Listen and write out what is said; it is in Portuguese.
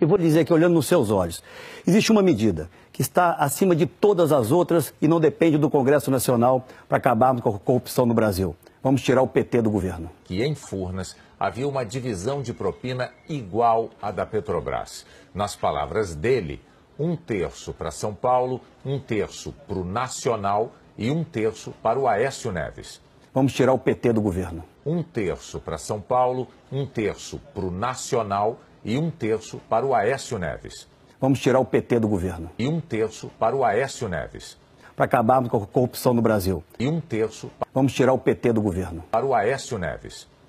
E vou lhe dizer que olhando nos seus olhos, existe uma medida que está acima de todas as outras e não depende do Congresso Nacional para acabarmos com a corrupção no Brasil. Vamos tirar o PT do governo. Que em Furnas havia uma divisão de propina igual à da Petrobras. Nas palavras dele, um terço para São Paulo, um terço para o Nacional e um terço para o Aécio Neves. Vamos tirar o PT do governo. Um terço para São Paulo, um terço para o Nacional e um terço para o Aécio Neves. Vamos tirar o PT do governo. E um terço para o Aécio Neves. Para acabarmos com a corrupção no Brasil. E um terço. Vamos tirar o PT do governo. Para o Aécio Neves.